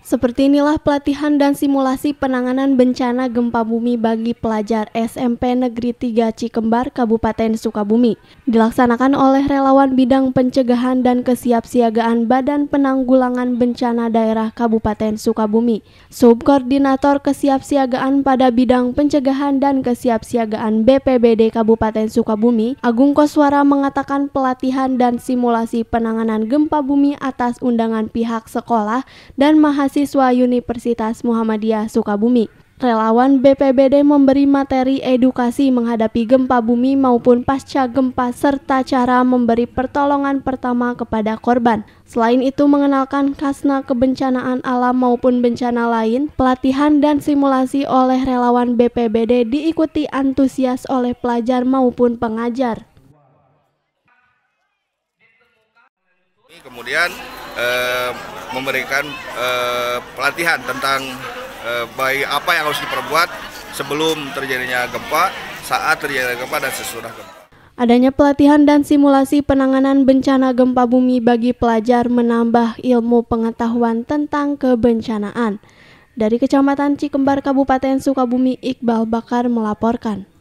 Seperti inilah pelatihan dan simulasi penanganan bencana gempa bumi bagi pelajar SMP Negeri 3 Cikembar, Kabupaten Sukabumi. Dilaksanakan oleh relawan bidang pencegahan dan kesiapsiagaan Badan Penanggulangan Bencana Daerah Kabupaten Sukabumi, Subkoordinator Kesiapsiagaan pada bidang pencegahan dan kesiapsiagaan BPBD Kabupaten Sukabumi, Agung Koswara mengatakan pelatihan dan simulasi penanganan gempa bumi atas undangan pihak sekolah dan mahasiswa mahasiswa Universitas Muhammadiyah Sukabumi. Relawan BPBD memberi materi edukasi menghadapi gempa bumi maupun pasca gempa serta cara memberi pertolongan pertama kepada korban. Selain itu mengenalkan kasna kebencanaan alam maupun bencana lain, pelatihan dan simulasi oleh relawan BPBD diikuti antusias oleh pelajar maupun pengajar. Kemudian Eh, memberikan eh, pelatihan tentang eh, baik apa yang harus diperbuat sebelum terjadinya gempa, saat terjadinya gempa dan sesudah gempa. Adanya pelatihan dan simulasi penanganan bencana gempa bumi bagi pelajar menambah ilmu pengetahuan tentang kebencanaan. Dari Kecamatan Cikembar Kabupaten Sukabumi, Iqbal Bakar melaporkan.